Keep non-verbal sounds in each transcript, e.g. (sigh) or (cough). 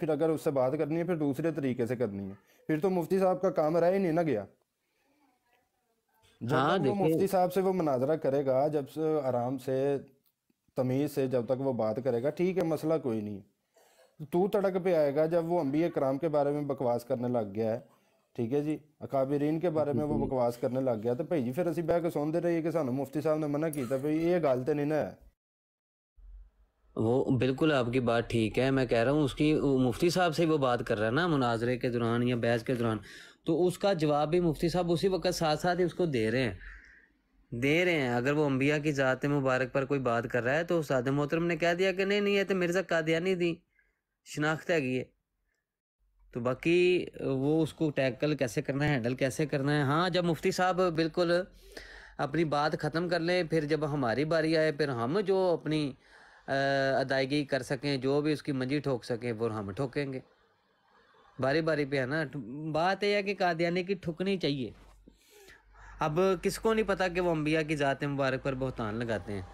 फिर अगर उससे बात करनी है फिर दूसरे तरीके से करनी है फिर तो मुफ्ती साहब का काम रहा ही नहीं ना गया हाँ, तो मुफ्ती साहब से वो मुनाजरा करेगा जब से आराम से तमीज से जब तक वो बात करेगा ठीक है मसला कोई नहीं तू तड़क पे आएगा जब वो अम्बी कराम के बारे में बकवास करने लग गया है ठीक है जी अकाबरीन के बारे में वो बकवास करने लग गया तो भाई जी फिर अभी बह के सुनते रहिए कि सू मुफ्ती साहब ने मना किया तो भाई ये गल तो नहीं ना है वो बिल्कुल आपकी बात ठीक है मैं कह रहा हूँ उसकी मुफ्ती साहब से वो बात कर रहा है ना मुनाजरे के दौरान या बहस के दौरान तो उसका जवाब भी मुफ्ती साहब उसी वक्त साथ साथ ही उसको दे रहे हैं दे रहे हैं अगर वो अम्बिया की ज़ात मुबारक पर कोई बात कर रहा है तो साद मोहतरम ने कह दिया कि नहीं नहीं है तो मिर्ज़ा नहीं दी शनाख्त हैगी है तो बाकी वो उसको टैकल कैसे करना है हैंडल कैसे करना है हाँ जब मुफ्ती साहब बिल्कुल अपनी बात ख़त्म कर लें फिर जब हमारी बारी आए फिर हम जो अपनी अदायगी कर सकें जो भी उसकी मंजी ठोक सकें वो हम ठोकेंगे बारी बारी पे है ना तो बात यह है कि कादियानी की ठुकनी चाहिए अब किसको नहीं पता कि वो अम्बिया की ज़ात मुबारक पर बहुतान लगाते हैं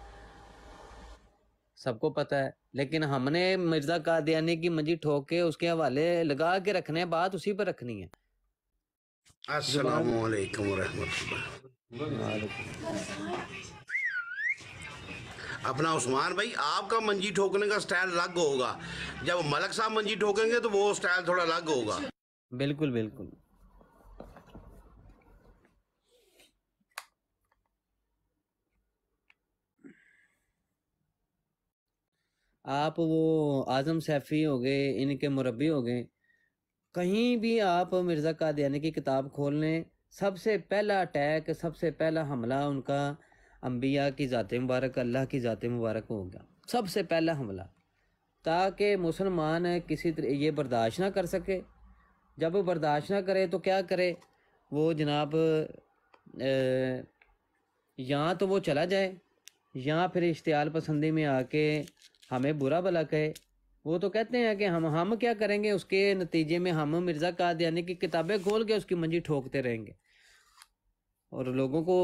सबको पता है लेकिन हमने मिर्ज़ा कादियानी की मंजी ठोक के उसके हवाले लगा के रखने बात उसी पर रखनी है अस्सलाम वालेकुम अपना उस्मान भाई आपका मंजी ठोकने का स्टाइल अलग होगा जब मलक साहब मंजी ठोकेंगे तो वो स्टाइल थोड़ा अलग होगा बिल्कुल बिल्कुल आप वो आज़म सैफ़ी हो गए इनके मुरबी हो गए कहीं भी आप मिर्ज़ा कादियानी की किताब खोल लें सबसे पहला अटैक सबसे पहला हमला उनका अम्बिया की ज़ात मुबारक अल्लाह की ज़ात मुबारक होगा सबसे पहला हमला ताकि मुसलमान किसी तरह ये बर्दाश्त ना कर सके जब वो बर्दाश्त ना करे तो क्या करे वो जनाब या तो वो चला जाए या फिर इश्तियाल पसंदी में आके हमें बुरा भला कहे वो तो कहते हैं कि हम हम क्या करेंगे उसके नतीजे में हम मिर्ज़ा कादयानी की किताबें खोल के उसकी मंजी ठोकते रहेंगे और लोगों को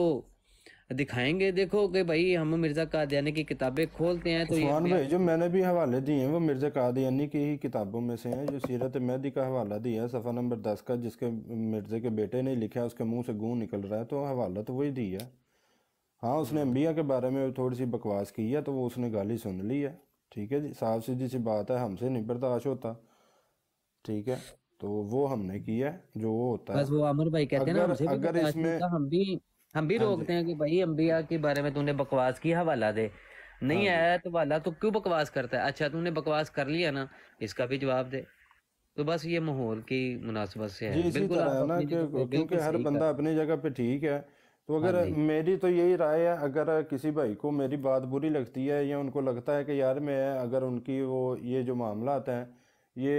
दिखाएंगे देखो कि भाई हम मिर्जा कादियानी की किताबें खोलते हैं तो ये भाई जो मैंने भी हवाले दिए हैं वो मिर्जा कादियानी की ही किताबों में से हैं जो सीरत मेहदी का हवाला दिया है सफ़ा नंबर दस का जिसके मिर्जे के बेटे ने लिखा है उसके मुंह से गूँ निकल रहा है तो हवाला तो वही दिया हाँ उसने अम्बिया के बारे में थोड़ी सी बकवास की है तो वो उसने गाली सुन ली है ठीक है जी साफ सीधी सी बात है हमसे नहीं बर्दाश्त होता ठीक है तो वो हमने किया जो वो होता है बस वो आमर भाई कहते हैं ना अगर इसमें हम भी हम भी हाँ रोकते हैं कि भाई अम्बिया के बारे में तूने बकवास की हवाला दे नहीं हाँ आया तो वाला तो क्यों बकवास करता है अच्छा तूने बकवास कर लिया ना इसका भी जवाब दे तो बस ये माहौल की मुनासिबत से है बिल्कुल ना क्योंकि हर बंदा अपनी जगह पे ठीक है तो हाँ अगर मेरी तो यही राय है अगर किसी भाई को मेरी बात बुरी लगती है या उनको लगता है कि यार मैं अगर उनकी वो ये जो मामला हैं ये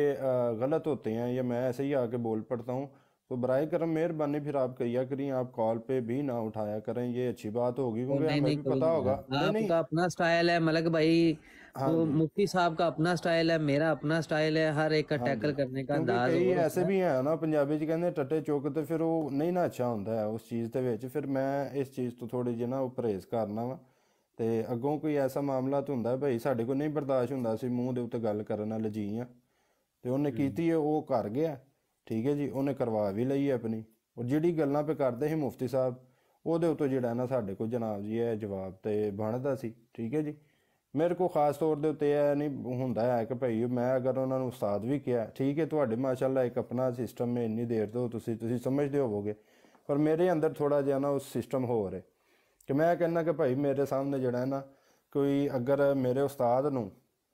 गलत होते हैं या मैं ऐसे ही आके बोल पड़ता हूँ तो बर करम मेहरबानी फिर आप कहिया करिए आप कॉल पे भी ना उठाया करें ये अच्छी बात होगी क्योंकि हमें नहीं, भी पता होगा आपका नहीं। अपना स्टाइल है मलक भाई हाँ तो मुफ्ती साहब का अपना स्टाइल है मेरा अपना स्टाइल है हर एक का हाँ टैकल करने का अंदाज ਕਈ ਐਸੇ ਵੀ ਹੈ ਨਾ ਪੰਜਾਬੀ ਚ ਕਹਿੰਦੇ ਟੱਟੇ ਚੁੱਕ ਤੇ ਫਿਰ ਉਹ ਨਹੀਂ ਨਾ ਅੱਛਾ ਹੁੰਦਾ ਹੈ ਉਸ ਚੀਜ਼ ਦੇ ਵਿੱਚ ਫਿਰ ਮੈਂ ਇਸ ਚੀਜ਼ ਤੋਂ ਥੋੜੀ ਜਿਹੀ ਨਾ ਉਹ ਪਰਹੇਜ਼ ਕਰਨਾ ਵਾ ਤੇ ਅੱਗੋਂ ਕੋਈ ਐਸਾ ਮਾਮਲਾ ਤਾਂ ਹੁੰਦਾ ਭਾਈ ਸਾਡੇ ਕੋਲ ਨਹੀਂ ਬਰਦਾਸ਼ਤ ਹੁੰਦਾ ਸੀ ਮੂੰਹ ਦੇ ਉੱਤੇ ਗੱਲ ਕਰਨ ਨਾਲ ਜੀ ਆ ਤੇ ਉਹਨੇ ਕੀਤੀ ਉਹ ਕਰ ਗਿਆ ਠੀਕ ਹੈ ਜੀ ਉਹਨੇ ਕਰਵਾ ਵੀ ਲਈ ਆਪਣੀ ਔਰ ਜਿਹੜੀ ਗੱਲਾਂ ਪੇ ਕਰਦੇ ਸੀ ਮੁਫਤੀ ਸਾਹਿਬ ਉਹਦੇ ਉੱਤੇ ਜਿਹੜਾ ਨਾ ਸਾਡੇ ਕੋਲ ਜਨਾਬ ਜੀ ਇਹ ਜਵਾਬ ਤੇ ਬਣਦਾ ਸੀ ਠੀਕ ਹੈ ਜੀ ਮੇਰੇ ਕੋ ਖਾਸ ਤੌਰ ਦੇ ਉੱਤੇ ਇਹ ਨਹੀਂ ਹੁੰਦਾ ਹੈ ਕਿ ਭਈ ਮੈਂ ਅਗਰ ਉਹਨਾਂ ਨੂੰ ਉਸਤਾਦ ਵੀ ਕਿਹਾ ਠੀਕ ਹੈ ਤੁਹਾਡੇ ਮਾਸ਼ਾਅੱਲਾ ਇੱਕ ਆਪਣਾ ਸਿਸਟਮ ਹੈ ਇੰਨੀ ਦੇਰ ਤੋਂ ਤੁਸੀਂ ਤੁਸੀਂ ਸਮਝਦੇ ਹੋਵੋਗੇ ਪਰ ਮੇਰੇ ਅੰਦਰ ਥੋੜਾ ਜਿਹਾ ਨਾ ਉਸ ਸਿਸਟਮ ਹੋ ਰਿਹਾ ਕਿ ਮੈਂ ਕਹਿੰਦਾ ਕਿ ਭਾਈ ਮੇਰੇ ਸਾਹਮਣੇ ਜਿਹੜਾ ਹੈ ਨਾ ਕੋਈ ਅਗਰ ਮੇਰੇ ਉਸਤਾਦ ਨੂੰ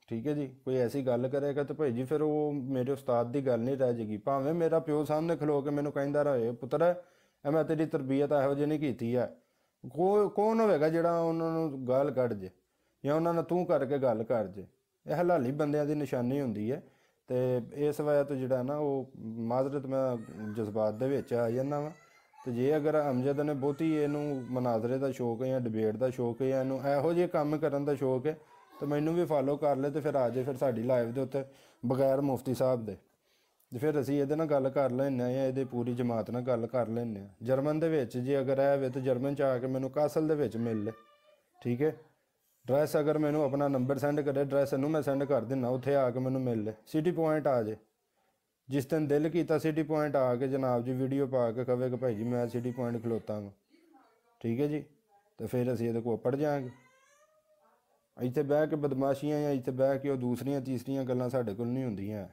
ਠੀਕ ਹੈ ਜੀ ਕੋਈ ਐਸੀ ਗੱਲ ਕਰੇਗਾ ਤਾਂ ਭਾਈ ਜੀ ਫਿਰ ਉਹ ਮੇਰੇ ਉਸਤਾਦ ਦੀ ਗੱਲ ਨਹੀਂ ਰਹਿ ਜੇਗੀ ਭਾਵੇਂ ਮੇਰਾ ਪਿਓ ਸਾਹਮਣੇ ਖਲੋ ਕੇ ਮੈਨੂੰ ਕਹਿੰਦਾ ਰਹੇ ਪੁੱਤਰ ਐ ਮੈਂ ਤੇਰੀ ਤਰਬੀਅਤ ਇਹੋ ਜਿਹੀ ਨਹੀਂ ਕੀਤੀ ਆ ਕੋਣ ਹੋਵੇਗਾ ਜਿਹੜਾ ਉਹਨਾਂ ਨੂੰ ਗੱਲ ਕੱਢ ਜੇ ਜਾਂ ਉਹਨਾਂ ਨਾਲ ਤੂੰ ਕਰਕੇ ਗੱਲ ਕਰ ਜੇ ਇਹ ਹਲਾਲੀ ਬੰਦਿਆਂ ਦੀ ਨਿਸ਼ਾਨੀ ਹੁੰਦੀ ਹੈ ਤੇ ਇਸ ਵਜ੍ਹਾ ਤੋਂ ਜਿਹੜਾ ਨਾ ਉਹ ਮਾਜ਼ਰਤ ਮੈਂ ਜਜ਼ਬਾਤ ਦੇ ਵਿੱਚ ਆ ਜਾਂਦਾ ਵਾਂ ਤੇ ਜੇ ਅਗਰ ਅਮਜਦ ਨੇ ਬਹੁਤੀ ਇਹਨੂੰ ਮਨਾਜ਼ਰੇ ਦਾ ਸ਼ੌਕ ਹੈ ਜਾਂ ਡਿਬੇਟ ਦਾ ਸ਼ੌਕ ਹੈ ਜਾਂ ਇਹਨੂੰ ਇਹੋ ਜਿਹੇ ਕੰਮ ਕਰਨ ਦਾ ਸ਼ੌਕ ਹੈ ਤੇ ਮੈਨੂੰ ਵੀ ਫਾਲੋ ਕਰ ਲੈ ਤੇ ਫਿਰ ਆ ਜੇ ਫਿਰ ਸਾਡੀ ਲਾਈਵ ਦੇ ਉੱਤੇ ਬਗੈਰ ਮੁਫਤੀ ਸਾਹਿਬ ਦੇ ਤੇ ਫਿਰ ਅਸੀਂ ਇਹਦੇ ਨਾਲ ਗੱਲ ਕਰ ਲੈਨੇ ਆ ਇਹਦੇ ਪੂਰੀ ਜਮਾਤ ਨਾਲ ਗੱਲ ਕਰ ਲੈਨੇ ਆ ਜਰਮਨ ਦੇ ਵਿੱਚ ਜੇ ਅਗਰ ਆਇਆ ਵੇ ਤੇ ਜਰਮਨ ਚ ਆ ਕੇ ਮੈਨੂੰ ਕਾਸਲ ਦੇ ਵਿੱਚ ਮਿਲ ਲੈ ਠੀਕ ਹੈ ਡਰੈਸ ਅਗਰ ਮੈਨੂੰ ਆਪਣਾ ਨੰਬਰ ਸੈਂਡ ਕਰੇ ਡਰੈਸ ਨੂੰ ਮੈਂ ਸੈਂਡ ਕਰ ਦਿੰਨਾ ਉੱਥੇ ਆ ਕੇ ਮੈਨੂੰ ਮਿਲ ਲੈ ਸਿਟੀ ਪੁਆਇੰਟ ਆ ਜੇ ਜਿਸ ਦਿਨ ਦਿਲ ਕੀਤਾ ਸਿਟੀ ਪੁਆਇੰਟ ਆ ਕੇ ਜਨਾਬ ਜੀ ਵੀਡੀਓ ਪਾ ਕੇ ਕਹਵੇ ਕਿ ਭਾਈ ਜੀ ਮੈਂ ਸਿਟੀ ਪੁਆਇੰਟ ਖਲੋਤਾਂਗਾ ਠੀਕ ਹੈ ਜੀ ਤੇ ਫਿਰ ਅਸੀਂ ਇਹਦੇ ਕੋਲ ਪੜ ਜਾਾਂਗੇ इतने बह के ਬਦਮਾਸ਼ੀਆਂ या इतने बह के दूसरिया तीसरिया गल् ਗੱਲਾਂ ਸਾਡੇ ਕੋਲ ਨਹੀਂ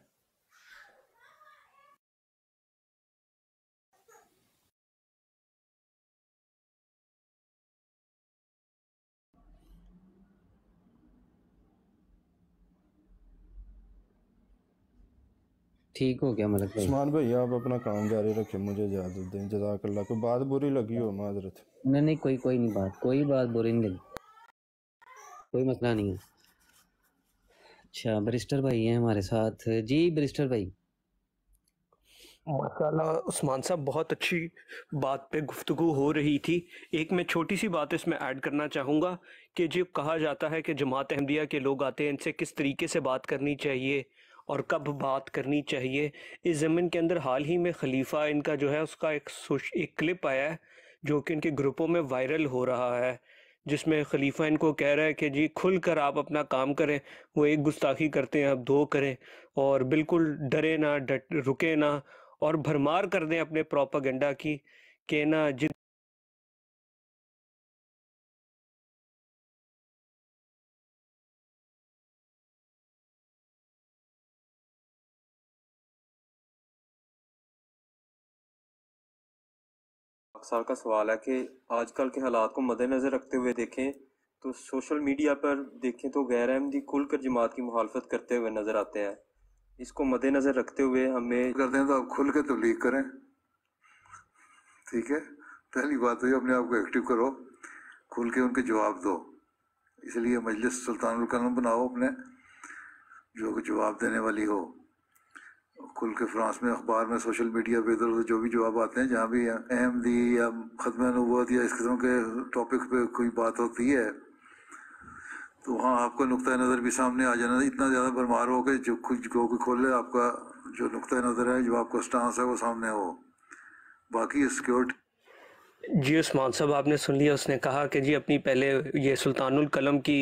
ठीक हो गया मतलब भाई उस्मान भाई आप अपना काम जारी रखे मुझे इजाज़त दें जजाक अल्लाह को बात बुरी लगी हो माजरत नहीं नहीं कोई कोई नहीं बात कोई बात बुरी नहीं लगी कोई मसला नहीं है अच्छा बरिस्टर भाई है हमारे साथ जी बरिस्टर भाई माशाल्लाह उस्मान साहब बहुत अच्छी बात पे गुफ्तु हो रही थी एक मैं छोटी सी बात इसमें ऐड करना चाहूँगा कि जो कहा जाता है कि जमात अहमदिया के लोग आते हैं इनसे किस तरीके से बात करनी चाहिए और कब बात करनी चाहिए इस ज़मीन के अंदर हाल ही में खलीफा इनका जो है उसका एक एक क्लिप आया है जो कि इनके ग्रुपों में वायरल हो रहा है जिसमें खलीफा इनको कह रहा है कि जी खुल कर आप अपना काम करें वो एक गुस्ताखी करते हैं आप दो करें और बिल्कुल डरे ना डट रुके ना और भरमार कर दें अपने प्रोपागेंडा की कि ना जिन अक्सार का सवाल है कि आजकल के हालात को मद्देनज़र रखते हुए देखें तो सोशल मीडिया पर देखें तो गैर अहमदी खुलकर जमात की मुखालफत करते हुए नज़र आते हैं इसको मद्देनज़र रखते हुए हमें करते हैं तो आप खुल के तबलीग करें ठीक है पहली बात तो ये अपने आप को एक्टिव करो खुल के उनके जवाब दो इसलिए मजलिस सुल्तानुल कलम बनाओ अपने जो जवाब देने वाली हो खुल के फ्रांस में अखबार में सोशल मीडिया पे इधर उधर जो भी जवाब आते हैं जहाँ भी अहम दी या खत्म नबूत या इस किस्म के टॉपिक पे कोई बात होती है तो वहाँ आपका नुकतः नज़र भी सामने आ जाना इतना ज़्यादा बरमार हो कि जो कुछ गो के खोल आपका जो नुकतः नज़र है जो आपका स्टांस है वो सामने हो बाकी सिक्योरिटी जी उस्मान साहब आपने सुन लिया उसने कहा कि जी अपनी पहले ये सुल्तानुल कलम की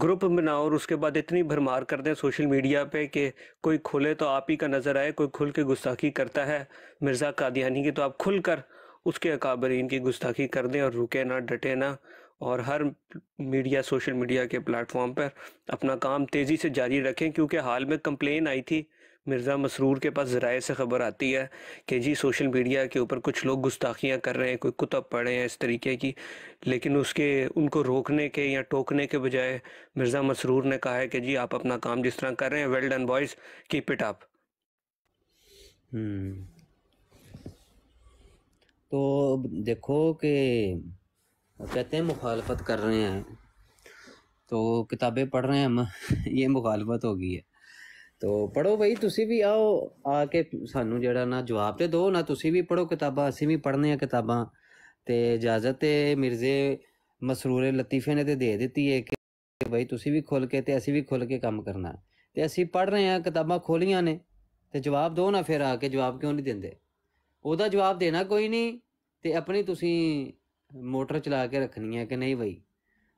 ग्रुप बनाओ और उसके बाद इतनी भरमार कर दें सोशल मीडिया पे कि कोई खुले तो आप ही का नज़र आए कोई खुल के गुस्ताखी करता है मिर्ज़ा कादियानी की तो आप खुल कर उसके अकाबरीन की गुस्ताखी कर दें और रुके ना डटे ना और हर मीडिया सोशल मीडिया के प्लेटफॉर्म पर अपना काम तेज़ी से जारी रखें क्योंकि हाल में कंप्लेन आई थी मिर्ज़ा मसरूर के पास ज़राए से ख़बर आती है कि जी सोशल मीडिया के ऊपर कुछ लोग गुस्ताखियाँ कर रहे हैं कोई कुतब पढ़े हैं इस तरीके की लेकिन उसके उनको रोकने के या टोकने के बजाय मिर्ज़ा मसरूर ने कहा है कि जी आप अपना काम जिस तरह कर रहे हैं well done boys keep it up तो देखो कि कहते हैं मुखालफत कर रहे हैं तो किताबें पढ़ रहे हैं हम (laughs) ये मुखालफत हो गई है ਤੋ ਪੜੋ ਬਈ ਤੁਸੀਂ ਵੀ ਆਓ ਆ ਕੇ ਸਾਨੂੰ ਜਿਹੜਾ ਨਾ ਜਵਾਬ ਤੇ ਦਿਓ ਨਾ ਤੁਸੀਂ ਵੀ ਪੜੋ ਕਿਤਾਬਾਂ ਅਸੀਂ ਵੀ ਪੜ੍ਹਨੇ ਆ ਕਿਤਾਬਾਂ ਤੇ ਇਜਾਜ਼ਤ ਤੇ ਮਿਰਜ਼ੇ ਮਸਰੂਰ ਲਤੀਫੇ ਨੇ ਤੇ ਦੇ ਦਿੱਤੀ ਹੈ ਕਿ ਬਈ ਤੁਸੀਂ ਵੀ ਖੁੱਲ ਕੇ ਤੇ ਅਸੀਂ ਵੀ ਖੁੱਲ ਕੇ ਕੰਮ ਕਰਨਾ ਤੇ ਅਸੀਂ ਪੜ ਰਹੇ ਆ ਕਿਤਾਬਾਂ ਖੋਲੀਆਂ ਨੇ ਤੇ ਜਵਾਬ ਦਿਓ ਨਾ ਫਿਰ ਆ ਕੇ ਜਵਾਬ ਕਿਉਂ ਨਹੀਂ ਦਿੰਦੇ ਉਹਦਾ ਜਵਾਬ ਦੇਣਾ ਕੋਈ ਨਹੀਂ ਤੇ ਆਪਣੀ ਤੁਸੀਂ ਮੋਟਰ ਚਲਾ ਕੇ ਰੱਖਣੀ ਹੈ ਕਿ ਨਹੀਂ ਬਈ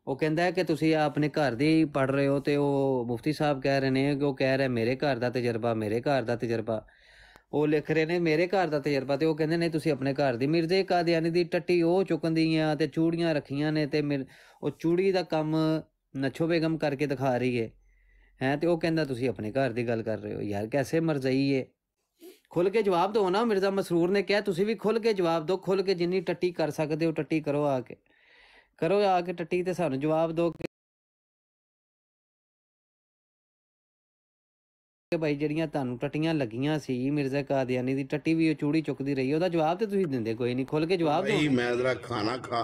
ਉਹ ਕਹਿੰਦਾ ਹੈ ਕਿ ਤੁਸੀਂ ਆਪਣੇ ਘਰ ਦੀ ਪੜ ਰਹੇ ਹੋ ਤੇ ਉਹ ਮੁਫਤੀ ਸਾਹਿਬ ਕਹਿ ਰਹੇ ਨੇ ਕਿ ਉਹ ਕਹਿ ਰਿਹਾ ਮੇਰੇ ਘਰ ਦਾ ਤਜਰਬਾ ਮੇਰੇ ਘਰ ਦਾ ਤਜਰਬਾ ਉਹ ਲਿਖ ਰਹੇ ਨੇ ਮੇਰੇ ਘਰ ਦਾ ਤਜਰਬਾ ਤੇ ਉਹ ਕਹਿੰਦੇ ਨੇ ਤੁਸੀਂ ਆਪਣੇ ਘਰ ਦੀ ਮਿਰਜ਼ੇ ਕਾਦੀਆਨੀ ਦੀ ਟੱਟੀ ਉਹ ਚੁਕੰਦੀਆਂ ਤੇ ਚੂੜੀਆਂ ਰੱਖੀਆਂ ਨੇ ਤੇ ਉਹ ਚੂੜੀ ਦਾ ਕੰਮ ਨਛੋ ਬੇਗਮ ਕਰਕੇ ਦਿਖਾ ਰਹੀ ਹੈ ਹੈ ਤੇ ਉਹ ਕਹਿੰਦਾ ਤੁਸੀਂ ਆਪਣੇ ਘਰ ਦੀ ਗੱਲ ਕਰ ਰਹੇ ਹੋ ਯਾਰ ਕੈਸੇ ਮਰਜ਼ਈ ਏ ਖੁੱਲ ਕੇ ਜਵਾਬ ਦਿਓ ਨਾ ਮਿਰਜ਼ਾ ਮਸਰੂਰ ਨੇ ਕਿਹਾ ਤੁਸੀਂ ਵੀ ਖੁੱਲ ਕੇ ਜਵਾਬ ਦਿਓ ਖੁੱਲ ਕੇ ਜਿੰਨੀ ਟੱਟੀ ਕਰ ਸਕਦੇ ਹੋ ਟੱਟੀ ਕਰੋ ਆ ਕੇ ਕਰੋ ਆ ਕੇ ਟੱਟੀ ਤੇ ਸਾਨੂੰ ਜਵਾਬ ਦਿਓ ਕਿ ਭਾਈ ਜਿਹੜੀਆਂ ਤੁਹਾਨੂੰ ਟੱਟੀਆਂ ਲੱਗੀਆਂ ਸੀ ਮਿਰਜ਼ਾ ਕਾਦੀਆਨੀ ਦੀ ਟੱਟੀ ਵੀ ਉਹ ਚੂੜੀ ਚੁੱਕਦੀ ਰਹੀ ਉਹਦਾ ਜਵਾਬ ਤੇ ਤੁਸੀਂ ਦਿੰਦੇ ਕੋਈ ਨਹੀਂ ਖੁੱਲ ਕੇ ਜਵਾਬ ਦਿਓ ਭਾਈ ਮੈਂ ਜ਼ਰਾ ਖਾਣਾ ਖਾ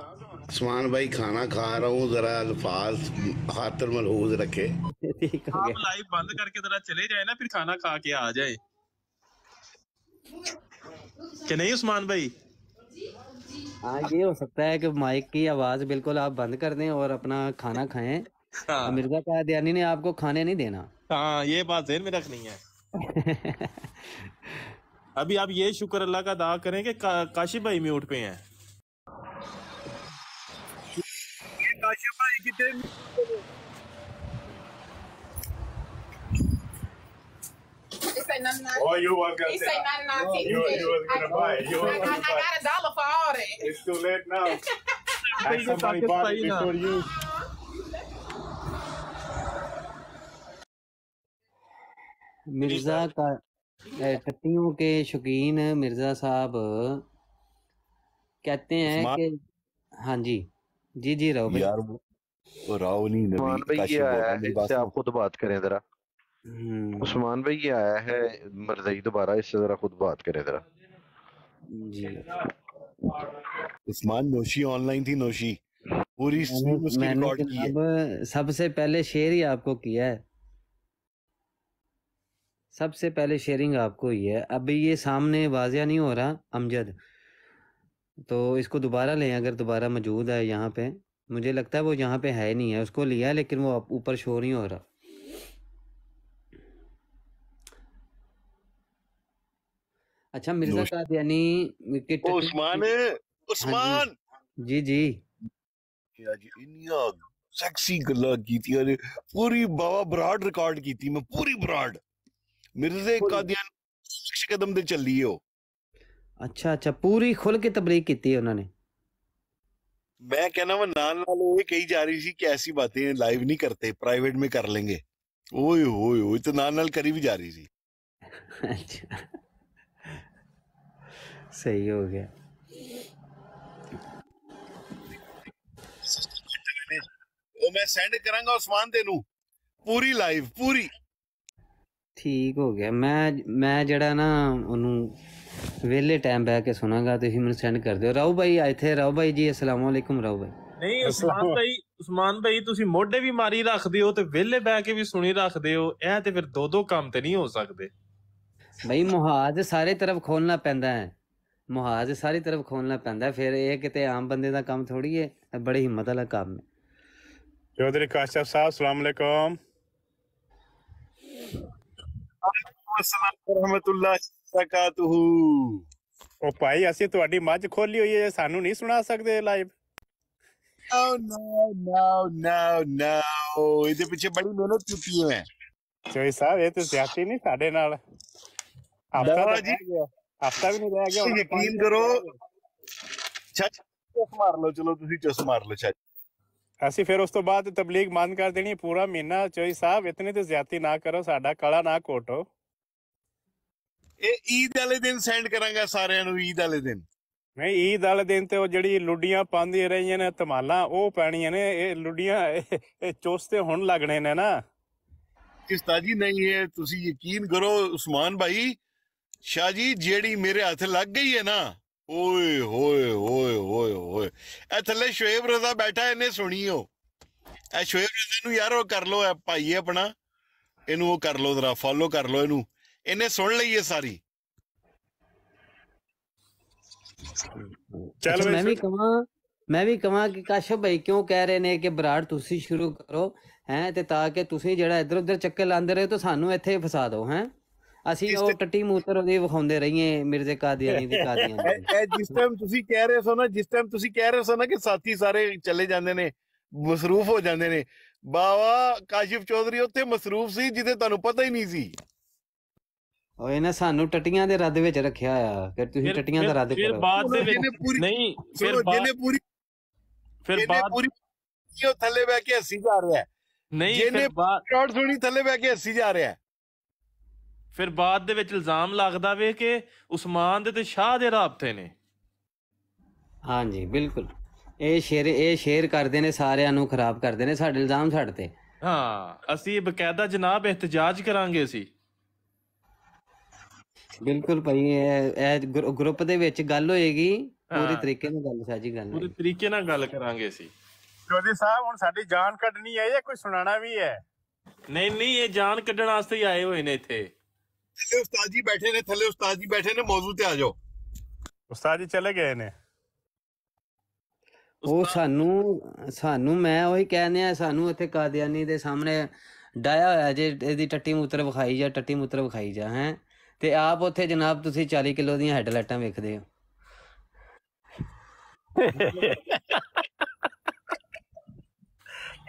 ਸਮਾਨ ਭਾਈ ਖਾਣਾ ਖਾ ਰਹਾ ਹੂੰ ਜ਼ਰਾ ਅਲਫਾਜ਼ ਖਾਤਰ ਮਲਹੂਜ਼ ਰੱਖੇ ਠੀਕ ਹੋ ਗਿਆ ਲਾਈਵ ਬੰਦ ਕਰਕੇ ਜ਼ਰਾ ਚਲੇ ਜਾਏ ਨਾ ਫਿਰ ਖਾਣਾ ਖਾ ਕੇ ਆ ਜਾਏ ਕਿ ਨਹੀਂ ਉਸਮਾਨ ਭਾਈ हाँ ये हो सकता है कि माइक की आवाज बिल्कुल आप बंद कर दें और अपना खाना खाएं हाँ। मिर्जा कादियानी ने आपको खाने नहीं देना हाँ ये बात जहन में रखनी है (laughs) अभी आप ये शुक्र अल्लाह का दावा करें कि का, काशिफ भाई म्यूट पे हैं काशिफ भाई कितने say nothing. Or you was gonna he say nothing. No, you, you was gonna I, buy it. You I, got, I got a dollar for all that. It's too late now. I somebody bought it before you. Mirza का टट्टियों के शौकीन मिर्ज़ा साहब कहते हैं कि हाँ जी जी जी राहुल यार राहुल नहीं नबी आपको तो बात करें जरा हम्म। उस्मान भाई ये आया है मरजई दोबारा इससे जरा खुद बात करे जरा जी उस्मान नोशी ऑनलाइन थी नोशी पूरी मैंने सबसे पहले शेयर ही आपको किया है सबसे पहले शेयरिंग आपको ही है अभी ये सामने वाजिया नहीं हो रहा अमजद तो इसको दोबारा लें अगर दोबारा मौजूद है यहाँ पे मुझे लगता है वो यहाँ पे है नहीं है उसको लिया लेकिन वो ऊपर शो नहीं हो रहा अच्छा मिर्जा कादियानी विकेट उस्मान हाँ उस्मान जी जी ਅੱਜ ਇੰਨੀਆਂ ਸੈਕਸੀ ਗੱਲਾਂ ਕੀਤੀਆਂ ਨੇ ਪੂਰੀ ਬਾਵਾ ਬਰਾਡ ਰਿਕਾਰਡ ਕੀਤੀ ਮੈਂ ਪੂਰੀ ਬਰਾਡ ਮਿਰਜ਼ੇ ਕਾਦੀਆਨ ਕਦਮ ਤੇ ਚੱਲੀ ਹੋ ਅੱਛਾ ਅੱਛਾ ਪੂਰੀ ਖੁੱਲ ਕੇ ਤਬਲੀਗ ਕੀਤੀ ਉਹਨਾਂ ਨੇ मैं कहना वो नाल नाल ये कही जा रही थी कि ऐसी बातें लाइव नहीं करते प्राइवेट में कर लेंगे ओए होए ओए तो नाल नाल करी भी जा रही थी (laughs) अच्छा सही हो गया ਉਹ ਮੈਂ ਸੈਂਡ ਕਰਾਂਗਾ ਉਸਮਾਨ ਦੇ ਨੂੰ ਪੂਰੀ ਲਾਈਵ ਪੂਰੀ ਠੀਕ ਹੋ ਗਿਆ ਮੈਂ ਮੈਂ ਜਿਹੜਾ ਨਾ ਉਹਨੂੰ ਵੇਲੇ ਟਾਈਮ ਬੈ ਕੇ ਸੁਣਾਗਾ ਤੁਸੀਂ ਮੈਨੂੰ ਸੈਂਡ ਕਰ ਦਿਓ ਰਾਉ ਭਾਈ ਇੱਥੇ ਰਾਉ ਭਾਈ ਜੀ ਅਸਲਾਮ ਵਾਲੇਕੁਮ ਰਾਉ ਭਾਈ ਨਹੀਂ ਉਸਮਾਨ ਭਾਈ ਉਸਮਾਨ ਭਾਈ ਤੁਸੀਂ ਮੋਢੇ ਵੀ ਮਾਰੀ ਰੱਖਦੇ ਹੋ ਤੇ ਵੇਲੇ ਬੈ ਕੇ ਵੀ ਸੁਣੀ ਰੱਖਦੇ ਹੋ ਇਹ ਤੇ ਫਿਰ ਦੋ ਦੋ ਕੰਮ ਤੇ ਨਹੀਂ ਹੋ ਸਕਦੇ ਭਾਈ ਮੁਹਾਜ਼ ਸਾਰੇ ਤਰਫ ਖੋਲਣਾ ਪੈਂਦਾ ਹੈ ਮੁਹਾਜ਼ ਸਾਰੀ ਤਰਫ ਖੋਲਣਾ ਪੈਂਦਾ ਫਿਰ ਇਹ ਕਿਤੇ ਆਮ ਬੰਦੇ ਦਾ ਕੰਮ ਥੋੜੀ ਹੈ ਬੜੀ ਹਿੰਮਤ ਵਾਲਾ ਕੰਮ ਹੈ चौधरी काशिफ साहब सलाम अलैकुम ओ भाई ਅਸੀਂ ਤੁਹਾਡੀ ਮੱਝ ਖੋਲੀ ਹੋਈ ਹੈ ਸਾਨੂੰ ਨਹੀਂ ਸੁਣਾ ਸਕਦੇ ਲਾਈਵ ਓ ਨੋ ਨੋ ਨੋ ਨੋ ਇਹਦੇ ਪਿੱਛੇ ਬੜੀ ਮਿਹਨਤ ਕੀਤੀ ਹੈ ਚੋਈ ਸਾਹਿਬ ਇਹ ਤੇ ਸਿਆਸੀ ਨਹੀਂ ਸਾਡੇ ਨਾਲ ਆਪਕਾ ਜੀ ਹਫਤਾ ਵੀ ਨਹੀਂ ਰਹਿ ਗਿਆ ਤੁਸੀਂ ਯਕੀਨ ਕਰੋ ਛੱਜ ਚਸ ਮਾਰ ਲਓ ਚਲੋ ਤੁਸੀਂ ਚਸ ਮਾਰ ਲਓ ਛੱਜ ਅਸੀਂ ਫਿਰ ਉਸ ਤੋਂ ਬਾਅਦ ਤਬਲੀਗ ਮੰਨ ਕਰ ਦੇਣੀ ਪੂਰਾ ਮਹੀਨਾ ਚੋਈ ਸਾਹਿਬ ਇਤਨੀ ਤੇ ਜ਼ਿਆਤੀ ਨਾ ਕਰੋ ਸਾਡਾ ਕਾਲਾ ਨਾ ਕੋਟੋ ਇਹ ਈਦ ਵਾਲੇ ਦਿਨ ਸੈਂਡ ਕਰਾਂਗਾ ਸਾਰਿਆਂ ਨੂੰ ਈਦ ਵਾਲੇ ਦਿਨ ਨਹੀਂ ਈਦ ਵਾਲੇ ਦਿਨ ਤੇ ਉਹ ਜਿਹੜੀ ਲੁੱਡੀਆਂ ਪਾਉਂਦੀ ਰਹੀਆਂ ਨੇ ਧਮਾਲਾਂ ਉਹ ਪੈਣੀਆਂ ਨੇ ਇਹ ਲੁੱਡੀਆਂ ਇਹ ਚੋਸਤੇ ਹੁਣ ਲੱਗਣੇ ਨੇ ਨਾ ਕਿਸਤਾ ਜੀ ਨਹੀਂ ਹੈ ਤੁਸੀਂ ਯਕੀਨ ਕਰੋ ਉਸਮਾਨ ਭਾਈ ਸ਼ਾਹ ਜੀ ਜਿਹੜੀ ਮੇਰੇ ਹੱਥ ਲੱਗ ਗਈ ਹੈ ਨਾ ਓਏ ਹੋਏ ਹੋਏ ਹੋਏ ਹੋਏ ਇਹ ਥੱਲੇ ਸ਼ੁਏਬ ਰਜ਼ਾ ਬੈਠਾ ਇਹਨੇ ਸੁਣੀਓ ਇਹ ਸ਼ੁਏਬ ਰਜ਼ਾ ਨੂੰ ਯਾਰ ਉਹ ਕਰ ਲੋ ਐ ਭਾਈ ਆਪਣਾ ਇਹਨੂੰ ਉਹ ਕਰ ਲੋ ਜ਼ਰਾ ਫਾਲੋ ਕਰ ਲੋ ਇਹਨੂੰ ਇਹਨੇ ਸੁਣ ਲਈ ਹੈ ਸਾਰੀ ਚਲ ਮੈਂ ਵੀ ਕਹਾਂ ਮੈਂ ਵੀ ਕਹਾਂ ਕਿ ਕਾਸ਼ਪ ਭਾਈ ਕਿਉਂ ਕਹਿ ਰਹੇ ਨੇ ਕਿ ਬਰਾੜ ਤੁਸੀਂ ਸ਼ੁਰੂ ਕਰੋ ਹੈ ਤੇ ਤਾਂ ਕਿ ਤੁਸੀਂ ਜਿਹੜਾ ਇੱਧਰ ਉੱਧਰ ਚੱਕੇ ਲਾਉਂਦੇ ਰਹੇ ਤਾਂ ਸਾਨੂੰ ਇੱਥੇ ਫਸਾ ਦਿਓ ਹੈ ਅਸੀਂ ਉਹ ਟੱਟੀ ਮੂਤਰ ਉਹਦੇ ਵਿਖਾਉਂਦੇ ਰਹੀਏ ਮਿਰਜ਼ੇ ਕਾਦੀਆਨੀ ਦੀ (laughs) ਕਾਦੀਆਨੀ ਇਹ ਜਿਸ ਟਾਈਮ ਤੁਸੀਂ ਕਹਿ ਰਹੇ ਸੋ ਨਾ ਜਿਸ ਟਾਈਮ ਤੁਸੀਂ ਕਹਿ ਰਹੇ ਸੋ ਨਾ ਕਿ ਸਾਥੀ ਸਾਰੇ ਚਲੇ ਜਾਂਦੇ ਨੇ ਮਸਰੂਫ ਹੋ ਜਾਂਦੇ ਨੇ ਬਾਵਾ ਕਾਸ਼ਿਫ ਚੌਧਰੀ ਉੱਥੇ ਮਸਰੂਫ ਸੀ ਜਿਹਦੇ ਤੁਹਾਨੂੰ ਪਤਾ ਹੀ ਨਹੀਂ ਸੀ ਉਹ ਇਹਨਾਂ ਸਾਨੂੰ ਟਟੀਆਂ ਦੇ ਰੱਦ ਵਿੱਚ ਰੱਖਿਆ ਆ ਕਿ ਤੁਸੀਂ ਟਟੀਆਂ ਦਾ ਰੱਦ ਕਰੋ ਫਿਰ ਬਾਅਦ ਦੇ ਵਿੱਚ ਨਹੀਂ ਫਿਰ ਜਿਹਨੇ ਪੂਰੀ ਫਿਰ ਬਾਅਦ ਪੂਰੀ ਉਹ ਥੱਲੇ ਬੈ ਕੇ ਹੱਸੀ ਜਾ ਰਿਹਾ ਨਹੀਂ ਜਿਹਨੇ ਬਾਅਦ ਸ਼ਾਰਟ ਸੁਣੀ ਥੱਲੇ ਬੈ ਕੇ ਹੱਸੀ ਜਾ ਰਿਹਾ ਫਿਰ ਬਾਅਦ ਦੇ ਵਿੱਚ ਇਲਜ਼ਾਮ ਲੱਗਦਾ ਵੇ ਕਿ ਉਸਮਾਨ ਦੇ ਤੇ ਸ਼ਾਹ ਦੇ ਰਾਬਤੇ ਨੇ ਹਾਂਜੀ ਬਿਲਕੁਲ ਇਹ ਸ਼ੇਰ ਇਹ ਸ਼ੇਰ ਕਰਦੇ ਨੇ ਸਾਰਿਆਂ ਨੂੰ ਖਰਾਬ ਕਰਦੇ ਨੇ ਸਾਡੇ ਇਲਜ਼ਾਮ ਸਾਡੇ ਤੇ ਹਾਂ ਅਸੀਂ ਬਕਾਇਦਾ ਜਨਾਬ ਇhtਜਾਜ ਕਰਾਂਗੇ ਅਸੀਂ ਬਿਲਕੁਲ ਭਾਈ ਇਹ ਗਰੁੱਪ ਦੇ ਵਿੱਚ ਗੱਲ ਹੋਏਗੀ ਪੂਰੇ ਤਰੀਕੇ ਨਾਲ ਗੱਲ ਸਾਜੀ ਗੱਲ ਪੂਰੇ ਤਰੀਕੇ ਨਾਲ ਗੱਲ ਕਰਾਂਗੇ ਅਸੀਂ ਚੌਧਰੀ ਸਾਹਿਬ ਹੁਣ ਸਾਡੀ ਜਾਨ ਕੱਢਣੀ ਹੈ ਜਾਂ ਕੋਈ ਸੁਣਾਣਾ ਵੀ ਹੈ ਨਹੀਂ ਨਹੀਂ ਇਹ ਜਾਨ ਕੱਢਣ ਵਾਸਤੇ ਹੀ ਆਏ ਹੋਏ ਨੇ ਇੱਥੇ थले उस्ताद जी बैठे ने थले उस्ताद जी बैठे ने मौजू ते आ जाओ ਉਸਤਾਦ ਜੀ ਚਲੇ ਗਏ ਨੇ ਉਹ ਸਾਨੂੰ ਸਾਨੂੰ ਮੈਂ ਉਹੀ ਕਹਿੰਦੇ ਆ ਸਾਨੂੰ ਇੱਥੇ ਕਾਦੀਆਨੀ ਦੇ ਸਾਹਮਣੇ ਡਾਇਆ ਹੋਇਆ ਜੇ ਇਹਦੀ ਟੱਟੀ ਮੂਤਰ ਵਿਖਾਈ ਜਾ ਟੱਟੀ ਮੂਤਰ ਵਿਖਾਈ ਜਾ ਹੈ ਤੇ ਆਪ ਉੱਥੇ ਜਨਾਬ ਤੁਸੀਂ 40 ਕਿਲੋ ਦੀਆਂ ਹੈਡਲਾਈਟਾਂ ਵੇਖਦੇ ਹੋ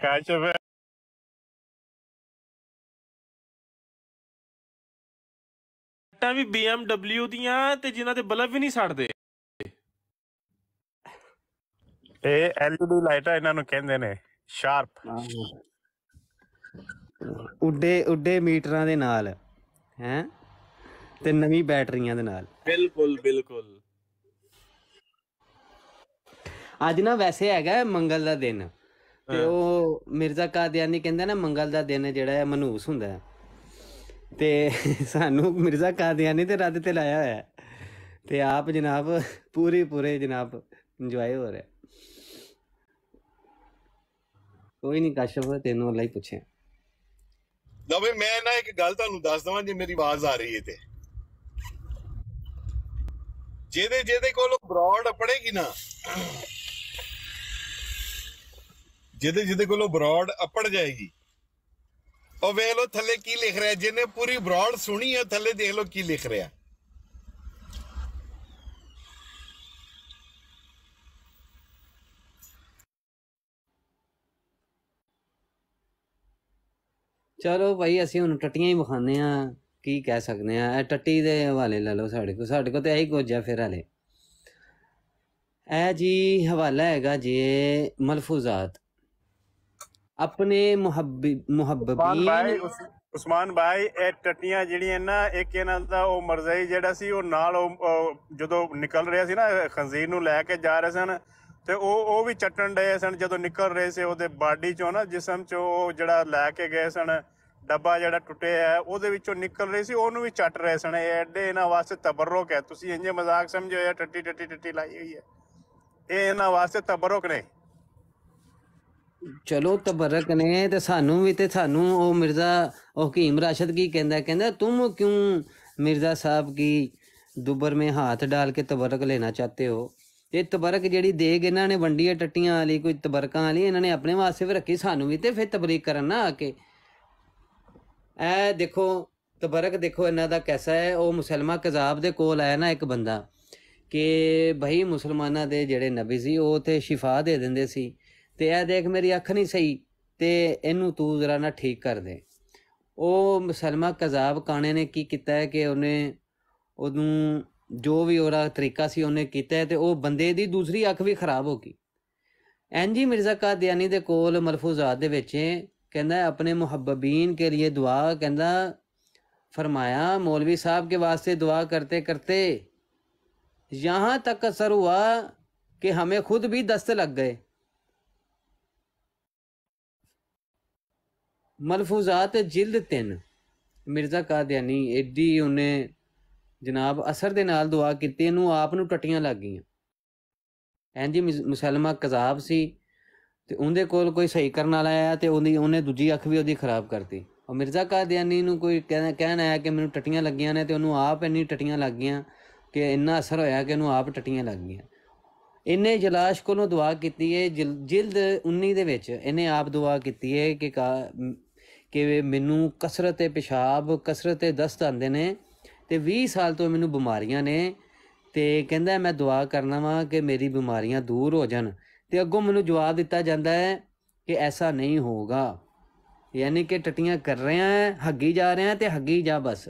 ਕਾਸ਼ਫ ਲਾਈਟਾਂ ਵੀ BMW ਦੀਆਂ ਤੇ ਜਿਨ੍ਹਾਂ ਤੇ ਬਲਬ ਵੀ ਨਹੀਂ ਸੜਦੇ ਇਹ ਐਲਈਡੀ ਲਾਈਟਾਂ ਇਹਨਾਂ ਨੂੰ ਕਹਿੰਦੇ ਨੇ ਸ਼ਾਰਪ ਉੱਡੇ ਉੱਡੇ ਮੀਟਰਾਂ ਦੇ ਨਾਲ ਹੈ ਤੇ ਨਵੀਂ ਬੈਟਰੀਆਂ ਦੇ ਨਾਲ ਬਿਲਕੁਲ ਬਿਲਕੁਲ ਅੱਜ ਨਾ ਵੈਸੇ ਹੈਗਾ ਮੰਗਲ ਦਾ ਦਿਨ ਤੇ ਉਹ ਮਿਰਜ਼ਾ ਕਾਦੀਆਨੀ ਕਹਿੰਦਾ ਨਾ ਮੰਗਲ ਦਾ ਦਿਨ ਜਿਹੜਾ ਹੈ ਮਨਹੂਸ ਹੁੰਦਾ ਹੈ ਤੇ ਸਾਨੂੰ ਮਿਰਜ਼ਾ ਕਾਦੀਆਨੀ ਤੇ ਰੱਦ ਤੇ ਲਾਇਆ ਹੋਇਆ ਤੇ ਆਪ ਜਨਾਬ ਪੂਰੀ ਪੂਰੇ ਜਨਾਬ ਇੰਜੋਏ ਹੋ ਰਿਹਾ ਕੋਈ ਨਹੀਂ ਕਸ਼ਵ ਤੈਨੂੰ ਅੱਲਾ ਹੀ ਪੁੱਛੇ ਨਾ ਬਈ ਮੈਂ ਨਾ ਇੱਕ ਗੱਲ ਤੁਹਾਨੂੰ ਦੱਸ ਦਵਾਂ ਜੇ ਮੇਰੀ ਆਵਾਜ਼ ਆ ਰਹੀ ਹੈ ਤੇ ਜਿਹਦੇ ਜਿਹਦੇ ਕੋਲ ਬਰਾਡ ਅਪੜੇਗੀ ਨਾ ਜਿਹਦੇ ਜਿਹਦੇ ਕੋਲ ਬਰਾਡ ਅਪੜ ਜਾਏਗੀ ਉਹ ਵੇਖ ਲੋ ਥੱਲੇ ਕੀ ਲਿਖ ਰਿਹਾ ਜਿਹਨੇ ਪੂਰੀ ਬ੍ਰੌਡ ਸੁਣੀ ਹੈ ਥੱਲੇ ਦੇਖ ਲੋ ਕੀ ਲਿਖ ਰਿਹਾ ਚਲੋ ਭਾਈ ਅਸੀਂ ਹੁਣ ਟੱਟੀਆਂ ਹੀ ਵਿਖਾਣੇ ਆ ਕੀ ਕਹਿ ਸਕਦੇ ਆ ਇਹ ਟੱਟੀ ਦੇ ਹਵਾਲੇ ਲੈ ਲਓ ਸਾਡੇ ਕੋ ਸਾਡੇ ਕੋ ਤੇ ਇਹੀ ਕੁਝ ਆ ਫਿਰ ਹਲੇ ਇਹ ਜੀ ਹਵਾਲਾ ਹੈਗਾ ਜੀ ਮਲਫੂਜ਼ਾਤ ਆਪਣੇ ਮੁਹੱਬਬੀਨ ਭਾਈ ਉਸਮਾਨ ਭਾਈ ਇਹ ਟੱਟੀਆਂ ਜਿਹੜੀਆਂ ਨਾ ਇੱਕ ਇਹਨਾਂ ਦਾ ਉਹ ਮਰਜ਼ਾਈ ਜਿਹੜਾ ਸੀ ਉਹ ਨਾਲ ਉਹ ਜਦੋਂ ਨਿਕਲ ਰਿਹਾ ਸੀ ਨਾ ਖੰਜ਼ੀਰ ਨੂੰ ਲੈ ਕੇ ਜਾ ਰਹੇ ਸਨ ਤੇ ਉਹ ਉਹ ਵੀ ਚੱਟਣ ਡਏ ਸਨ ਜਦੋਂ ਨਿਕਲ ਰਹੇ ਸੀ ਉਹਦੇ ਬਾਡੀ ਚੋਂ ਨਾ ਜਿਸਮ ਚੋਂ ਉਹ ਜਿਹੜਾ ਲੈ ਕੇ ਗਏ ਸਨ ਡੱਬਾ ਜਿਹੜਾ ਟੁੱਟਿਆ ਹੈ ਉਹਦੇ ਵਿੱਚੋਂ ਨਿਕਲ ਰਹੀ ਸੀ ਉਹਨੂੰ ਵੀ ਚੱਟ ਰਹੇ ਸਨ ਇਹ ਐਡੇ ਇਹਨਾਂ ਵਾਸਤੇ ਤਬਰਕ ਹੈ ਤੁਸੀਂ ਇੰਜੇ ਮਜ਼ਾਕ ਸਮਝੋ ਇਹ ਟੱਟੀ ਟੱਟੀ ਟੱਟੀ ਲਾਈ ਹੋਈ ਹੈ ਇਹ ਇਹਨਾਂ ਵਾਸਤੇ ਤਬਰਕ ਨੇ ਚਲੋ ਤਬਰਕ ਨੇ ਤੇ ਸਾਨੂੰ ਵੀ ਤੇ ਸਾਨੂੰ ਉਹ ਮਿਰਜ਼ਾ ਉਹ ਹਕੀਮ ਰਾਸ਼ਦ ਕੀ ਕਹਿੰਦਾ ਕਹਿੰਦਾ ਤੂੰ ਕਿਉਂ ਮਿਰਜ਼ਾ ਸਾਹਿਬ ਕੀ ਦੁਬਰ ਮੇ ਹੱਥ ਡਾਲ ਕੇ ਤਬਰਕ ਲੈਣਾ ਚਾਹਤੇ ਹੋ ਇਹ ਤਬਰਕ ਜਿਹੜੀ ਦੇਗ ਇਹਨਾਂ ਨੇ ਵੰਡੀਆਂ ਟੱਟੀਆਂ ਵਾਲੀ ਕੋਈ ਤਬਰਕਾਂ ਵਾਲੀ ਇਹਨਾਂ ਨੇ ਆਪਣੇ ਵਾਸਤੇ ਵੀ ਰੱਖੀ ਸਾਨੂੰ ਵੀ ਤੇ ਫਿਰ ਤਬਰੀਕ ਕਰਨ ਨਾ ਆ ਕੇ ਐ ਦੇਖੋ ਤਬਰਕ ਦੇਖੋ ਇਹਨਾਂ ਦਾ ਕੈਸਾ ਹੈ ਉਹ ਮੁਸਲਮਾ ਕਜ਼ਾਬ ਦੇ ਕੋਲ ਆਇਆ ਨਾ ਇੱਕ ਬੰਦਾ ਕਿ ਭਈ ਮੁਸਲਮਾਨਾਂ ਦੇ ਜਿਹੜੇ ਨਬੀ ਸੀ ਉਹ ਤੇ ਸ਼ਿਫਾ ਦੇ ਦਿੰਦੇ ਸੀ ਤੇ ਇਹ ਦੇਖ ਮੇਰੀ ਅੱਖ ਨਹੀਂ ਸਹੀ ਤੇ ਇਹਨੂੰ ਤੂੰ ਜ਼ਰਾ ਨਾ ਠੀਕ ਕਰ ਦੇ ਉਹ ਮੁਸਲਮਾ ਕਜ਼ਾਬ ਕਾਣੇ ਨੇ ਕੀ ਕੀਤਾ ਹੈ ਕਿ ਉਹਨੇ ਉਹਨੂੰ ਜੋ ਵੀ ਉਹਦਾ ਤਰੀਕਾ ਸੀ ਉਹਨੇ ਕੀਤਾ ਤੇ ਉਹ ਬੰਦੇ ਦੀ ਦੂਸਰੀ ਅੱਖ ਵੀ ਖਰਾਬ ਹੋ ਗਈ ਐਨਜੀ ਮਿਰਜ਼ਾ ਕਾਦੀਆਨੀ ਦੇ ਕੋਲ ਮਲਫੂਜ਼ਾਤ ਦੇ ਵਿੱਚ ਕਹਿੰਦਾ ਆਪਣੇ ਮੁਹੱਬਬੀਨ ਕੇ ਲਈ ਦੁਆ ਕਹਿੰਦਾ फरमाया मौलवी साहब के वास्ते दुआ करते करते यहाँ तक असर हुआ कि हमें खुद भी दस्त लग गए मलफूजात जिल्द तिन ਮਿਰਜ਼ਾ ਕਾਦੀਆਨੀ ਐਡੀ ਉਹਨੇ ਜਨਾਬ ਅਸਰ ਦੇ ਨਾਲ ਦੁਆ ਕੀਤੀ ਇਹਨੂੰ ਆਪ ਨੂੰ ਟਟੀਆਂ ਲੱਗ ਗਈਆਂ ਐਂਜੀ ਮੁਸਲਮਾ ਕਜ਼ਾਬ ਸੀ ਤੇ ਉਹਦੇ ਕੋਲ ਕੋਈ ਸਹੀ ਕਰਨ ਵਾਲਾ ਆਇਆ ਤੇ ਉਹਦੀ ਉਹਨੇ ਦੂਜੀ ਅੱਖ ਵੀ ਉਹਦੀ ਖਰਾਬ ਕਰਤੀ ਉਹ ਮਿਰਜ਼ਾ ਕਾਦੀਆਨੀ ਨੂੰ ਕੋਈ ਕਹਿਣ ਆਇਆ ਕਿ ਮੈਨੂੰ ਟਟੀਆਂ ਲੱਗੀਆਂ ਨੇ ਤੇ ਉਹਨੂੰ ਆਪ ਇੰਨੀ ਟਟੀਆਂ ਲੱਗ ਗਈਆਂ ਕਿ ਇੰਨਾ ਅਸਰ ਹੋਇਆ ਕਿ ਉਹਨੂੰ ਆਪ ਟਟੀਆਂ ਲੱਗ ਗਈਆਂ ਇਹਨੇ ਜਲਾਸ਼ ਕੋਲੋਂ ਦੁਆ ਕੀਤੀ ਹੈ ਜਿਲਦ 19 ਦੇ ਵਿੱਚ ਇਹਨੇ ਆਪ ਦੁਆ ਕੀਤੀ ਹੈ ਕਿ ਕਿ ਮੈਨੂੰ ਕਸਰਤ ਤੇ ਪਿਸ਼ਾਬ ਕਸਰਤ ਤੇ ਦਸਤ ਆਂਦੇ ਨੇ ਤੇ 20 ਸਾਲ ਤੋਂ ਮੈਨੂੰ ਬਿਮਾਰੀਆਂ ਨੇ ਤੇ ਕਹਿੰਦਾ ਮੈਂ ਦੁਆ ਕਰਨਾ ਵਾਂ ਕਿ ਮੇਰੀ ਬਿਮਾਰੀਆਂ ਦੂਰ ਹੋ ਜਾਣ ਤੇ ਅੱਗੋਂ ਮੈਨੂੰ ਜਵਾਬ ਦਿੱਤਾ ਜਾਂਦਾ ਹੈ ਕਿ ਐਸਾ ਨਹੀਂ ਹੋਊਗਾ ਯਾਨੀ ਕਿ ਟਟੀਆਂ ਕਰ ਰਹੇ ਆ ਹੱਗੀ ਜਾ ਰਹੇ ਆ ਤੇ ਹੱਗੀ ਜਾ ਬਸ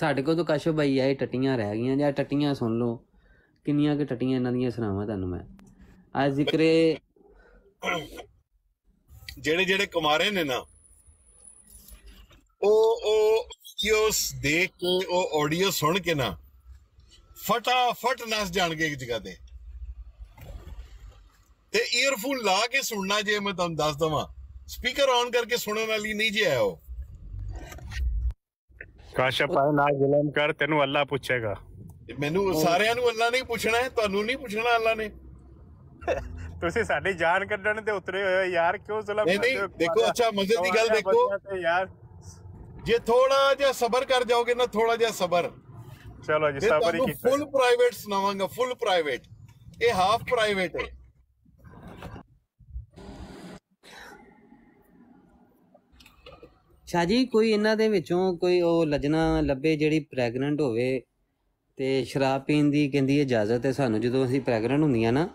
ਸਾਡੇ ਕੋਲ ਤਾਂ ਕਸ਼ੋ ਭਾਈ ਆਏ ਟਟੀਆਂ ਰਹਿ ਗਈਆਂ ਜਾਂ ਟਟੀਆਂ ਸੁਣ ਲਓ ਕਿੰਨੀਆਂ ਕਿ ਟਟੀਆਂ ਇਹਨਾਂ ਦੀਆਂ ਸੁਣਾਵਾਂ ਤੁਹਾਨੂੰ ਮੈਂ ਆ ਜ਼ਿਕਰੇ ਜਿਹੜੇ ਜਿਹੜੇ ਕੁਮਾਰੇ ਨੇ ਨਾ ਉਹ ਉਹ ਵੀਡੀਓਸ ਦੇਖ ਕੇ ਉਹ ਆਡੀਓ ਸੁਣ ਕੇ ਨਾ ਫਟਾਫਟ ਨਸ ਜਾਣਗੇ ਇੱਕ ਜਗ੍ਹਾ ਤੇ ਤੇ 이어ਫੋਨ ਲਾ ਕੇ ਸੁਣਨਾ ਜੇ ਮੈਂ ਤੁਹਾਨੂੰ ਦੱਸ ਦਵਾਂ ਸਪੀਕਰ ਆਨ ਕਰਕੇ ਸੁਣਨ ਵਾਲੀ ਨਹੀਂ ਜੇ ਆਇਓ ਕਾਸ਼ਪ ਆ ਨਾ ਜ਼ੁਲਮ ਕਰ ਤੈਨੂੰ ਅੱਲਾ ਪੁੱਛੇਗਾ ਮੈਨੂੰ ਸਾਰਿਆਂ ਨੂੰ ਅੱਲਾ ਨਹੀਂ ਪੁੱਛਣਾ ਹੈ ਤੁਹਾਨੂੰ ਨਹੀਂ ਪੁੱਛਣਾ ਅੱਲਾ ਨੇ ਤੁਸੀਂ ਸਾਡੀ ਜਾਨ ਕੱਢਣ ਤੇ ਉਤਰੇ ਹੋਏ ਯਾਰ ਕਿਉਂ ਜ਼ੁਲਮ ਕਰਦੇ ਹੋ ਦੇਖੋ ਅੱਛਾ ਮਜ਼ੇ ਦੀ ਗੱਲ ਦੇਖੋ ਯਾਰ ਜੇ ਥੋੜਾ ਜਿਹਾ ਸਬਰ ਕਰ ਜਾਓਗੇ ਨਾ ਥੋੜਾ ਜਿਹਾ ਸਬਰ ਚਲੋ ਜੀ ਸਬਰ ਹੀ ਕੀਤਾ ਫੁੱਲ ਪ੍ਰਾਈਵੇਟ ਸੁਣਾਵਾਂਗਾ ਫੁੱਲ ਪ੍ਰਾਈਵੇਟ ਇਹ ਹਾਫ ਪ੍ਰਾਈਵੇਟ ਹੈ ਸ਼ਾਜੀ ਕੋਈ ਇਹਨਾਂ ਦੇ ਵਿੱਚੋਂ ਕੋਈ ਉਹ ਲਜਣਾ ਲੱਭੇ ਜਿਹੜੀ ਪ੍ਰੈਗਨੈਂਟ ਹੋਵੇ ਤੇ ਸ਼ਰਾਬ ਪੀਣ ਦੀ ਕਹਿੰਦੀ ਇਜਾਜ਼ਤ ਹੈ ਸਾਨੂੰ ਜਦੋਂ ਅਸੀਂ ਪ੍ਰੈਗਨੈਂਟ ਹੁੰਦੀਆਂ ਨਾ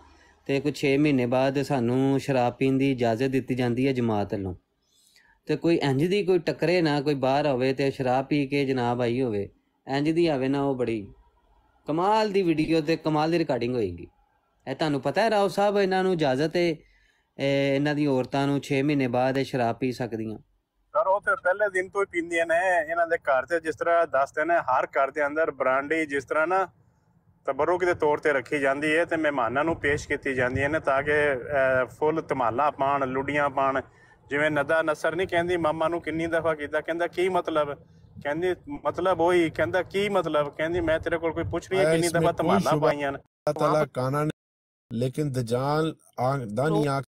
ਤੇ ਕੁਝ 6 ਮਹੀਨੇ ਬਾਅਦ ਸਾਨੂੰ ਸ਼ਰਾਬ ਪੀਣ ਦੀ ਇਜਾਜ਼ਤ ਦਿੱਤੀ ਜਾਂਦੀ ਹੈ ਜਮਾਤ ਵੱਲੋਂ ਤੇ ਕੋਈ ਇੰਜ ਦੀ ਕੋਈ ਟਕਰੇ ਨਾ ਕੋਈ ਬਾਹਰ ਹੋਵੇ ਤੇ ਸ਼ਰਾਬ ਪੀ ਕੇ ਜਨਾਬ ਆਈ ਹੋਵੇ ਇੰਜ ਦੀ ਆਵੇ ਨਾ ਉਹ ਬੜੀ ਕਮਾਲ ਦੀ ਵੀਡੀਓ ਤੇ ਕਮਾਲ ਦੀ ਰਿਕਾਰਡਿੰਗ ਹੋਏਗੀ ਇਹ ਤੁਹਾਨੂੰ ਪਤਾ ਹੈ ਰਾਓ ਸਾਹਿਬ ਇਹਨਾਂ ਨੂੰ ਇਜਾਜ਼ਤ ਹੈ ਇਹਨਾਂ ਦੀ ਔਰਤਾਂ ਨੂੰ 6 ਮਹੀਨੇ ਬਾਅਦ ਇਹ ਸ਼ਰਾਬ ਪੀ ਸਕਦੀਆਂ ਸਰ ਉਹ ਤੇ ਪਹਿਲੇ ਦਿਨ ਤੋਂ ਹੀ ਪੀਂਦੀਆਂ ਨੇ ਇਹਨਾਂ ਦੇ ਘਰ ਤੇ ਜਿਸ ਤਰ੍ਹਾਂ ਦੱਸਦੇ ਨੇ ਹਰ ਘਰ ਦੇ ਅੰਦਰ ਬਰਾਂਡੀ ਜਿਸ ਤਰ੍ਹਾਂ ਨਾ ਤਬਰੁਕ ਦੇ ਤੌਰ ਤੇ ਰੱਖੀ ਜਾਂਦੀ ਹੈ ਤੇ ਮਹਿਮਾਨਾਂ ਨੂੰ ਪੇਸ਼ ਕੀਤੀ ਜਾਂਦੀ ਹੈ ਨੇ ਤਾਂ ਕਿ ਫੁੱਲ ਧਮਾਲਾ ਪਾਣ ਲੁੱਡੀਆਂ ਪਾਣ ਜਿਵੇਂ ਨਦਾ ਨਸਰ ਨਹੀਂ ਕਹਿੰਦੀ ਮਾਮਾ ਨੂੰ ਕਿੰਨੀ ਦਫਾ ਕੀਤਾ ਕਹਿੰਦਾ ਕੀ ਮਤਲਬ ਕਹਿੰਦੀ ਮਤਲਬ ਉਹੀ ਕਹਿੰਦਾ ਕੀ ਮਤਲਬ ਕਹਿੰਦੀ ਮੈਂ ਤੇਰੇ ਕੋਲ ਕੋਈ ਪੁੱਛ ਰਹੀ ਹੈ ਕਿੰਨੀ ਦਫਾ ਤਮਾਨਾ ਪਾਈਆਂ ਨੇ ਤਾਲਾ ਕਾਨਾ ਨੇ ਲੇਕਿਨ ਦਜਾਲ ਆਂਦਾਨੀ ਆਖ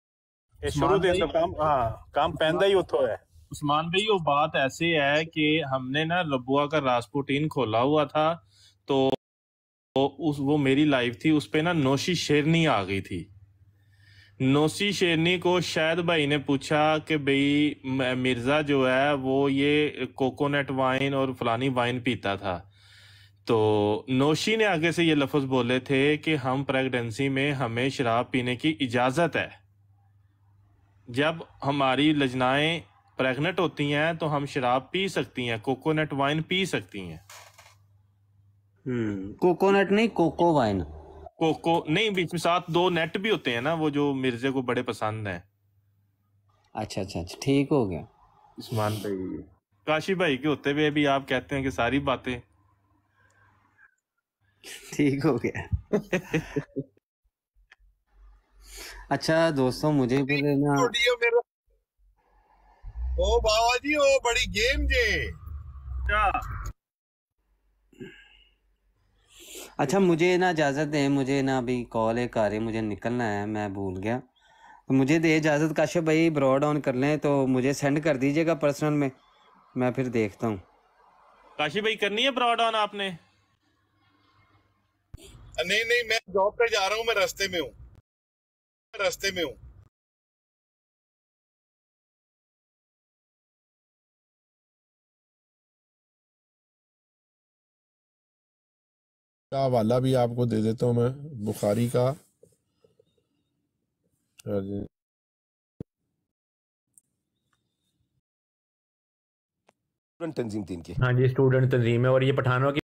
ਇਹ ਸ਼ੁਰੂ ਦੇ ਤੋਂ ਕੰਮ ਹਾਂ ਕੰਮ ਪੈਂਦਾ ਹੀ ਉੱਥੋਂ ਹੈ उस्मान भाई वो बात ऐसे है कि हमने ना लबुआ का रासपुटीन खोला हुआ था तो उस वो मेरी लाइव थी उस पे ना नोशी शेरनी आ गई थी नौसी शेरनी को शायद भाई ने पूछा कि भाई मिर्ज़ा जो है वो ये कोकोनट वाइन और फलानी वाइन पीता था तो नौशी ने आगे से ये लफ्ज़ बोले थे कि हम प्रेगनेंसी में हमें शराब पीने की इजाज़त है जब हमारी लजनाएँ प्रेगनेंट होती हैं तो हम शराब पी सकती हैं कोकोनट वाइन पी सकती हैं हम्म, कोकोनट नहीं कोको वाइन कोको नहीं बीच में साथ दो नेट भी होते हैं ना वो जो मिर्जे को बड़े पसंद हैं अच्छा अच्छा अच्छा ठीक हो गया उस्मान भाई काशी भाई के होते हुए भी आप कहते हैं कि सारी बातें ठीक हो गया (laughs) अच्छा दोस्तों मुझे भी लेना तो ओ बाबा जी ओ बड़ी गेम जे क्या अच्छा मुझे ना इजाज़त दें मुझे ना अभी कॉल है कार्य मुझे निकलना है मैं भूल गया तो मुझे दे इजाज़त काश्यप भाई ब्रॉड ऑन कर लें तो मुझे सेंड कर दीजिएगा पर्सनल में मैं फिर देखता हूँ काशी भाई करनी है ब्रॉड ऑन आपने नहीं नहीं मैं जॉब पे जा रहा हूँ मैं रास्ते में हूँ रास्ते में हूँ का हवाला भी आपको दे देता हूँ मैं बुखारी का स्टूडेंट तंजीम तीन की हाँ जी स्टूडेंट हाँ तंजीम है और ये पठानों की